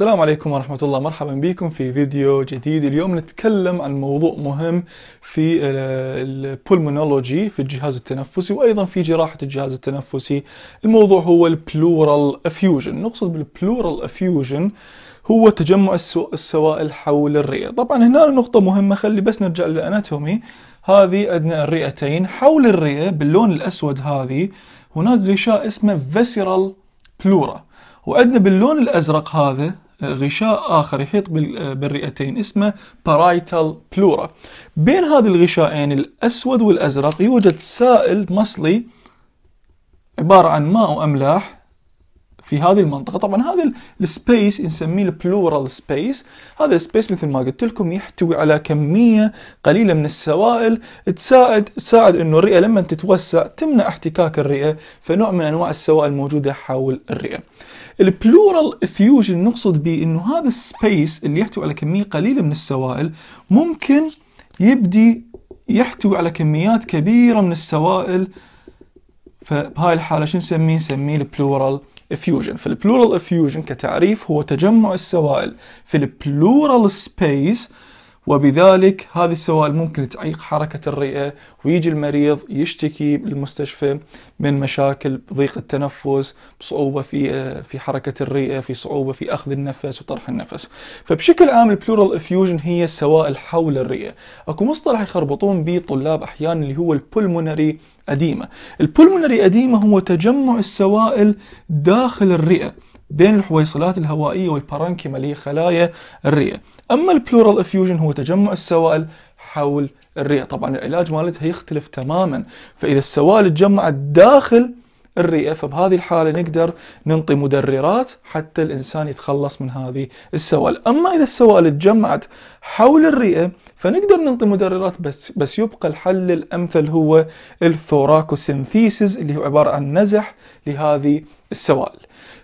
السلام عليكم ورحمة الله مرحبا بكم في فيديو جديد اليوم نتكلم عن موضوع مهم في البولمونولوجي في الجهاز التنفسي وأيضا في جراحة الجهاز التنفسي الموضوع هو البلورال افيوجن نقصد بالبلورال افيوجن هو تجمع السوائل حول الرئة طبعا هنا نقطة مهمة خلي بس نرجع للأناتومي هذه عندنا الرئتين حول الرئة باللون الأسود هذه هناك غشاء اسمه فيسيرال بلورا وعندنا باللون الازرق هذا غشاء آخر يحيط بالرئتين اسمه parietal pleura بين هذه الغشاءين الأسود والأزرق يوجد سائل مصلي عبارة عن ماء وأملاح في هذه المنطقة طبعا هذا السبيس نسميه البلورال سبيس هذا السبيس مثل ما قلت لكم يحتوي على كمية قليلة من السوائل تساعد تساعد انه الرئة لما تتوسع تمنع احتكاك الرئة فنوع من انواع السوائل الموجودة حول الرئة البلورال افيوجن نقصد به انه هذا السبيس اللي يحتوي على كميه قليله من السوائل ممكن يبدي يحتوي على كميات كبيره من السوائل فبهاي الحاله شو نسميه؟ نسميه البلورال افيوجن، فالبلورال افيوجن كتعريف هو تجمع السوائل في البلورال سبيس وبذلك هذه السوائل ممكن تعيق حركة الرئة ويجي المريض يشتكي بالمستشفى من مشاكل ضيق التنفس بصعوبة في آه، في حركة الرئة في صعوبة في أخذ النفس وطرح النفس فبشكل عام البلورال افيوجن هي السوائل حول الرئة اكو مصطلح يخربطون به طلاب أحيانا اللي هو البولمونري أديمة البولمونري أديمة هو تجمع السوائل داخل الرئة بين الحويصلات الهوائية والبارانكيما اللي هي خلايا الرئة اما البلورال افيوجن هو تجمع السوائل حول الرئه طبعا العلاج مالتها يختلف تماما فاذا السوائل تجمعت داخل الرئه فبهذه الحاله نقدر ننطي مدررات حتى الانسان يتخلص من هذه السوائل، اما اذا السوائل تجمعت حول الرئه فنقدر ننطي مدررات بس بس يبقى الحل الامثل هو الثوراكوسينثيسيس اللي هو عباره عن نزح لهذه السوائل.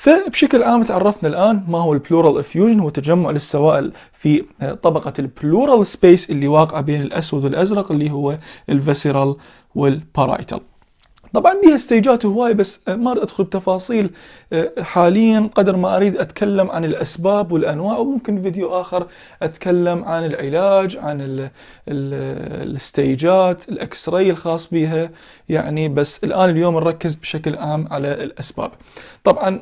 فبشكل عام تعرفنا الآن ما هو البلورال افيوجن هو تجمع للسوائل في آه، طبقة البلورال سبيس اللي واقعة بين الأسود والأزرق اللي هو الفيسيرال والبارايتال طبعا بها ستيجات هواي بس آه، ما اريد ادخل بتفاصيل آه، حاليا قدر ما اريد اتكلم عن الاسباب والانواع وممكن فيديو اخر اتكلم عن العلاج عن الـ الـ الستيجات الاكس راي الخاص بها يعني بس الان اليوم نركز بشكل عام على الاسباب طبعا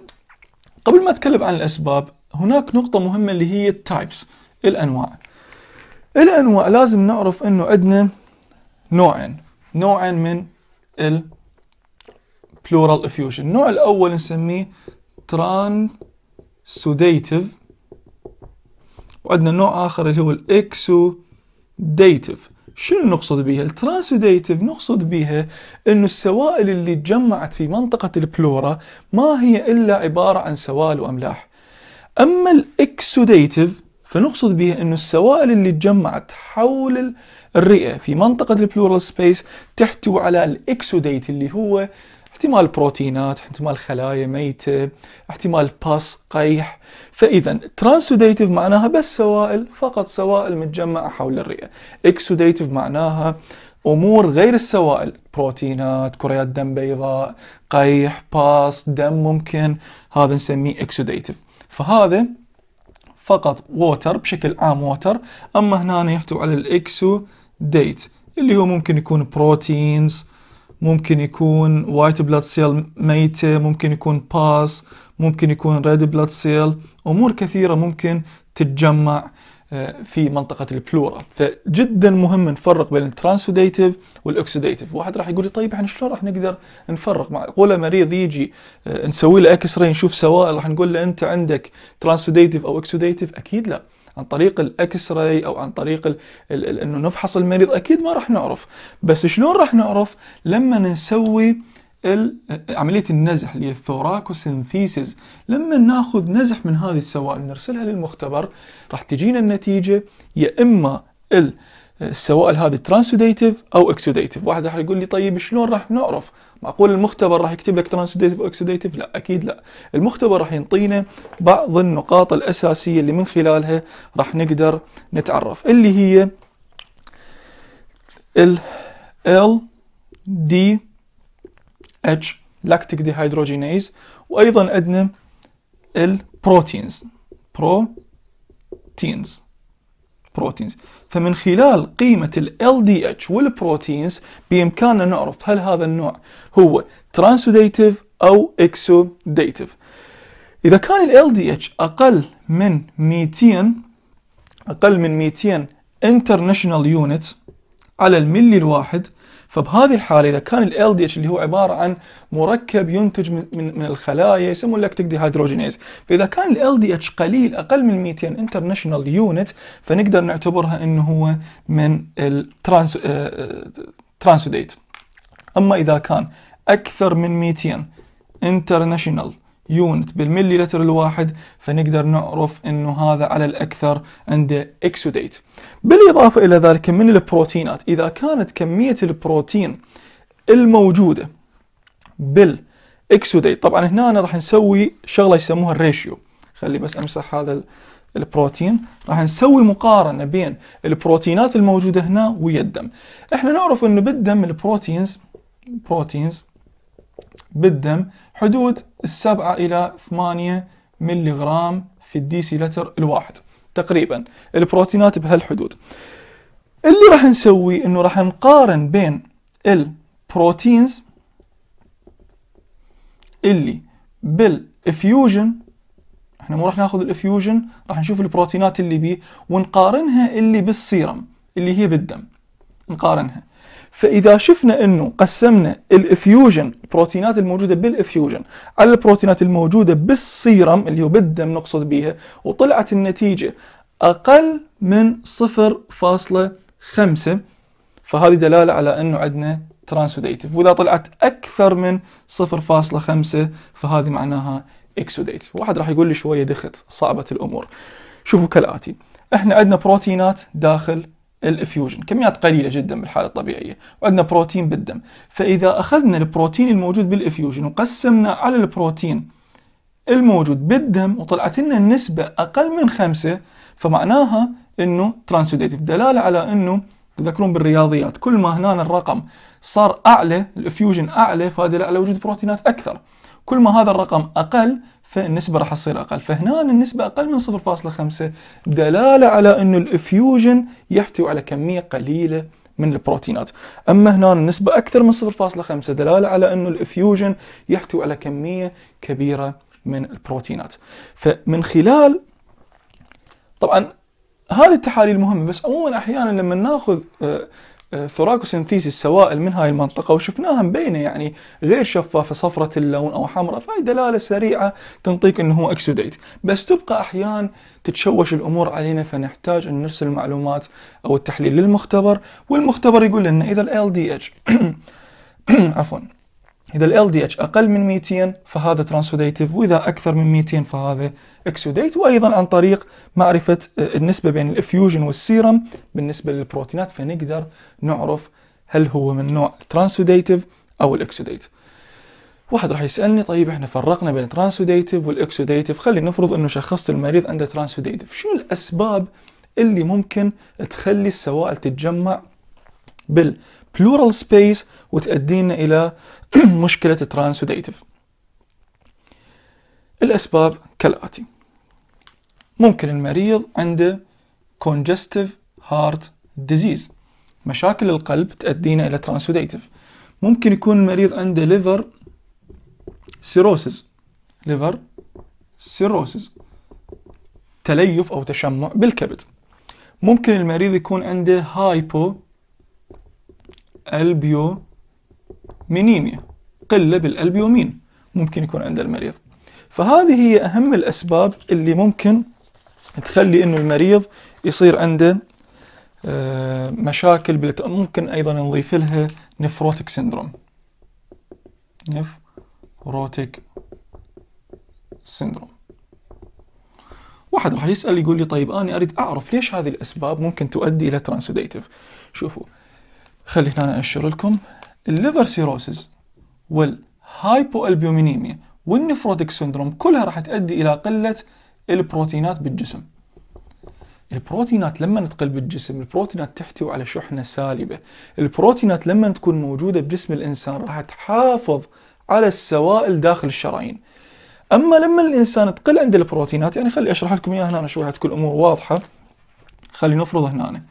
قبل ما أتكلم عن الأسباب هناك نقطة مهمة اللي هي التايبس الأنواع الأنواع لازم نعرف أنه عندنا نوعين نوعين من البلورال افيوجن النوع الأول نسميه ترانسوديتيف وعندنا نوع آخر اللي هو الإكسوديتيف شنو نقصد بها؟ الترانسوديتيف نقصد بها انه السوائل اللي تجمعت في منطقة البلورا ما هي الا عبارة عن سوائل واملاح. اما الاكسوديتيف فنقصد بها انه السوائل اللي تجمعت حول الرئة في منطقة البلورال سبيس تحتوي على الاكسوديت اللي هو احتمال بروتينات احتمال خلايا ميتة احتمال باس قيح فإذا ترانسوديتيف معناها بس سوائل فقط سوائل متجمعة حول الرئة اكسوديتيف معناها امور غير السوائل بروتينات كريات دم بيضاء قيح باس دم ممكن هذا نسميه اكسوديتيف فهذا فقط ووتر بشكل عام ووتر اما هنا يحتوي على الاكسوديت اللي هو ممكن يكون بروتينز ممكن يكون وايت بلاد سيل ميتة ممكن يكون باس ممكن يكون ريد بلاد سيل أمور كثيرة ممكن تتجمع آه، في منطقة البلورا فجدا مهم نفرق بين الترانسوديتيف والأكسوديتيف واحد راح يقول لي طيب احنا شلون راح نقدر نفرق معقولة مريض يجي آه، نسوي له اكس راي نشوف سوائل راح نقول له انت عندك ترانسوديتيف او أكسوديتيف اكيد لا عن طريق الاكس راي او عن طريق انه نفحص المريض اكيد ما راح نعرف بس شلون راح نعرف لما نسوي عملية النزح اللي هي الثوراكوسينثيسيس لما ناخذ نزح من هذه السوائل نرسلها للمختبر راح تجينا النتيجة يا إما ال السوائل هذه ترانسوديتيف او اكسوديتيف واحد راح يقول لي طيب شلون راح نعرف معقول المختبر راح يكتب لك ترانسوديتيف اكسوديتيف لا اكيد لا المختبر راح ينطينا بعض النقاط الاساسيه اللي من خلالها راح نقدر نتعرف اللي هي ال ال دي اتش لاكتيك ديهيدروجينيز وايضا عندنا البروتينز بروتينز بروتينز فمن خلال قيمة ال LDH والبروتينز بإمكاننا نعرف هل هذا النوع هو ترانسوديتيف أو إكسوديتيف إذا كان ال LDH أقل من 200 أقل من 200 international units على الملي الواحد فبهذه الحالة إذا كان ال LDH اللي هو عبارة عن مركب ينتج من من, من الخلايا يسمون لاكتيك ديهيدروجينيز فإذا كان ال LDH قليل أقل من 200 انترناشونال يونت فنقدر نعتبرها إنه هو من الترانس آه، ترانسوديت آه، أما إذا كان أكثر من 200 انترناشونال يونت بالملي لتر الواحد فنقدر نعرف انه هذا على الاكثر عنده اكسوديت بالإضافة إلى ذلك من البروتينات إذا كانت كمية البروتين الموجودة بالإكسوديت طبعا هنا أنا راح نسوي شغلة يسموها الريشيو خلي بس أمسح هذا البروتين راح نسوي مقارنة بين البروتينات الموجودة هنا ويا الدم احنا نعرف انه بالدم البروتينز بروتينز بالدم حدود السبعة إلى ثمانية ملي غرام في الديسي لتر الواحد تقريبا البروتينات بهالحدود اللي راح نسوي انه راح نقارن بين البروتينز اللي بالافيوجن احنا مو راح ناخذ الافيوجن راح نشوف البروتينات اللي بيه ونقارنها اللي بالسيرم اللي هي بالدم نقارنها فاذا شفنا انه قسمنا الافيوجن البروتينات الموجوده بالافيوجن على البروتينات الموجوده بالسيرم اللي هو بالدم نقصد بيها وطلعت النتيجه اقل من 0.5 فهذه دلاله على انه عندنا ترانسوديتيف واذا طلعت اكثر من 0.5 فهذه معناها اكسوديتيف واحد راح يقول لي شويه دخت صعبه الامور شوفوا كالاتي احنا عندنا بروتينات داخل الافيوجن كميات قليلة جدا بالحالة الطبيعية وعندنا بروتين بالدم فإذا أخذنا البروتين الموجود بالافيوجن وقسمنا على البروتين الموجود بالدم وطلعت لنا النسبة أقل من خمسة فمعناها أنه ترانسوديتيف دلالة على أنه تذكرون بالرياضيات كل ما هنا الرقم صار أعلى الافيوجن أعلى فهذا على وجود بروتينات أكثر كل ما هذا الرقم أقل فالنسبة راح تصير أقل فهنا النسبة أقل من 0.5 دلالة على أن الإفيوجن يحتوي على كمية قليلة من البروتينات أما هنا النسبة أكثر من 0.5 دلالة على أن الإفيوجن يحتوي على كمية كبيرة من البروتينات فمن خلال طبعا هذه التحاليل مهمة بس عموما أحيانا لما ناخذ آه، ثوراكوسينثيسيس سوائل من هاي المنطقة وشفناها مبينة يعني غير شفافة صفرة اللون أو حمراء فهي دلالة سريعة تنطيك أنه هو أكسوديت بس تبقى أحيان تتشوش الأمور علينا فنحتاج أن نرسل المعلومات أو التحليل للمختبر والمختبر يقول لنا إذا ال LDH عفوا إذا ال LDH أقل من 200 فهذا ترانسوديتيف وإذا أكثر من 200 فهذا اكسوديت وايضا عن طريق معرفه آه، النسبه بين الافيوجن والسيرم بالنسبه للبروتينات فنقدر نعرف هل هو من نوع ترانسوديتيف او الاكسوديت واحد راح يسالني طيب احنا فرقنا بين ترانسوديتيف والاكسوديتيف خلينا نفرض انه شخصت المريض عنده ترانسوديتيف شو الاسباب اللي ممكن تخلي السوائل تتجمع بالبلورال سبيس وتؤدينا الى مشكله الترانسوديتيف الأسباب كالآتي ممكن المريض عنده congestive heart disease مشاكل القلب تؤدينا الى transudative ممكن يكون المريض عنده liver cirrhosis liver cirrhosis تليف او تشمع بالكبد ممكن المريض يكون عنده هايبو البيومينيميا قلة بالألبيومين ممكن يكون عند المريض فهذه هي أهم الأسباب اللي ممكن تخلي انه المريض يصير عنده آه، مشاكل ممكن ايضا نضيف لها نفروتك سندروم نفروتك سندروم واحد راح يسال يقول لي طيب انا اريد اعرف ليش هذه الاسباب ممكن تؤدي الى ترانسوديتيف شوفوا خلي هنا اشر لكم الليفر سيروسز والهايبو البيومينيميا والنفروتك سندروم كلها راح تؤدي الى قله البروتينات بالجسم البروتينات لما تقل بالجسم البروتينات تحتوي على شحنة سالبة البروتينات لما تكون موجودة بجسم الإنسان راح تحافظ على السوائل داخل الشرايين أما لما الإنسان تقل عند البروتينات يعني خلي أشرح لكم إياها هنا شوية تكون الأمور واضحة خلي نفرض هنا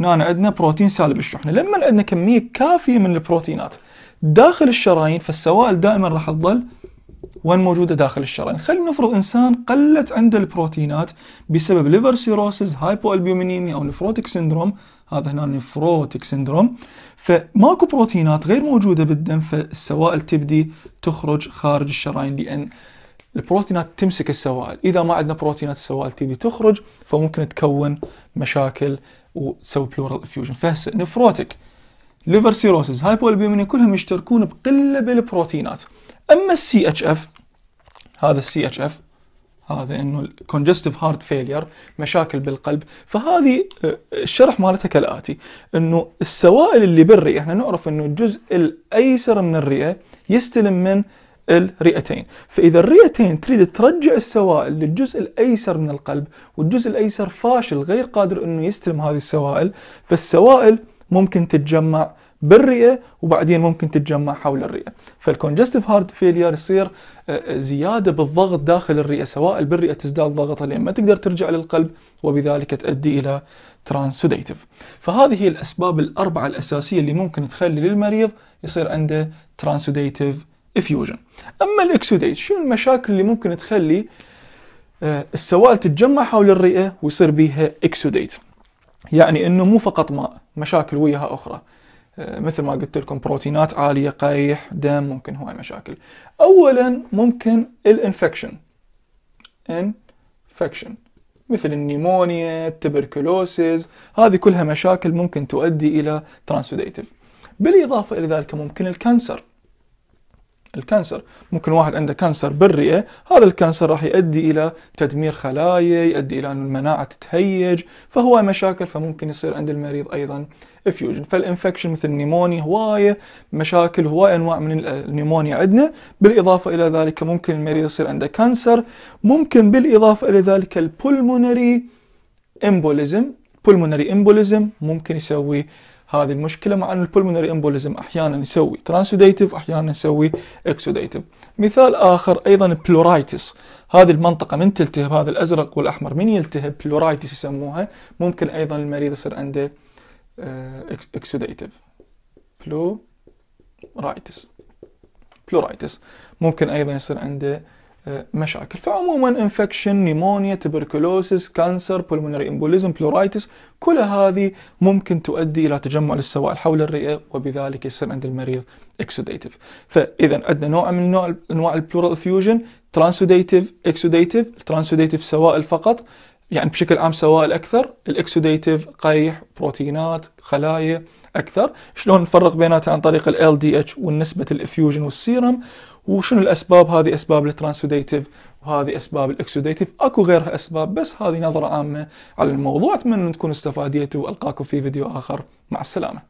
هنا عندنا بروتين سالب الشحنة لما عندنا كمية كافية من البروتينات داخل الشرايين فالسوائل دائما راح تظل وين موجوده داخل الشرايين خلينا نفرض إنسان قلت عنده البروتينات بسبب ليفر سيروسز البيومينيميا أو نفروتيك سندروم هذا هنا نفروتيك سندروم فماكو بروتينات غير موجودة بالدم فالسوائل تبدي تخرج خارج الشرايين لأن البروتينات تمسك السوائل إذا ما عندنا بروتينات السوائل تبدي تخرج فممكن تكون مشاكل وتسوي بلورال افيوجن فهسه نفروتيك ليفر سيروسز هايبوالبيومينيا كلهم يشتركون بقلة بالبروتينات اما السي اتش اف هذا السي اتش اف هذا انه الكونجستيف هارت فيلير مشاكل بالقلب فهذه آه، الشرح مالتها كالاتي انه السوائل اللي بالرئه احنا نعرف انه الجزء الايسر من الرئه يستلم من الرئتين فاذا الرئتين تريد ترجع السوائل للجزء الايسر من القلب والجزء الايسر فاشل غير قادر انه يستلم هذه السوائل فالسوائل ممكن تتجمع بالرئه وبعدين ممكن تتجمع حول الرئه فالكونجستيف هارت فيلير يصير آه، آه، زياده بالضغط داخل الرئه سواء بالرئه تزداد ضغطها لين ما تقدر ترجع للقلب وبذلك تؤدي الى ترانسوديتيف فهذه هي الاسباب الاربعه الاساسيه اللي ممكن تخلي للمريض يصير عنده ترانسوديتيف افيوجن اما الاكسوديت شنو المشاكل اللي ممكن تخلي آه، السوائل تتجمع حول الرئه ويصير بيها اكسوديت يعني انه مو فقط ماء مشاكل وياها اخرى آه، مثل ما قلت لكم بروتينات عالية قيح دم ممكن هواي مشاكل أولا ممكن الانفكشن انفكشن مثل النيمونيا التبركلوسيز هذه كلها مشاكل ممكن تؤدي إلى ترانسوديتيف بالإضافة إلى ذلك ممكن الكانسر الكانسر ممكن واحد عنده كانسر بالرئة هذا الكانسر راح يؤدي إلى تدمير خلايا يؤدي إلى أن المناعة تتهيج فهو مشاكل فممكن يصير عند المريض أيضا افيوجن فالانفكشن مثل النيمونيا هوايه مشاكل هوايه انواع من النيمونيا عندنا بالاضافه الى ذلك ممكن المريض يصير عنده كانسر ممكن بالاضافه الى ذلك البولمونري امبوليزم البولمونري امبوليزم ممكن يسوي هذه المشكله مع ان البولمونري امبوليزم احيانا يسوي ترانسوديتيف احيانا يسوي اكسوديتيف مثال اخر ايضا بلورايتس هذه المنطقه من تلتهب هذا الازرق والاحمر من يلتهب بلورايتس يسموها ممكن ايضا المريض يصير عنده اكسيديتيف بلو رايتس بلورايتس ممكن ايضا يصير عنده آه، مشاكل فعموما انفكشن نيمونيا تبركلوسيس كانسر بولمونري امبوليزم بلورايتس كل هذه ممكن تؤدي الى تجمع للسوائل حول الرئه وبذلك يصير عند المريض اكسوديتيف فاذا عندنا نوع من نوع انواع البلورال فيوجن ترانسوديتيف اكسوديتيف ترانسوديتيف سوائل فقط يعني بشكل عام سوائل اكثر الاكسوديتيف قيح بروتينات خلايا اكثر شلون نفرق بيناتها عن طريق ال LDH والنسبه الافيوجن والسيرم وشنو الاسباب هذه اسباب الترانسوديتيف وهذه اسباب الاكسوديتيف اكو غيرها اسباب بس هذه نظره عامه على الموضوع اتمنى تكونوا استفاديتوا والقاكم في فيديو اخر مع السلامه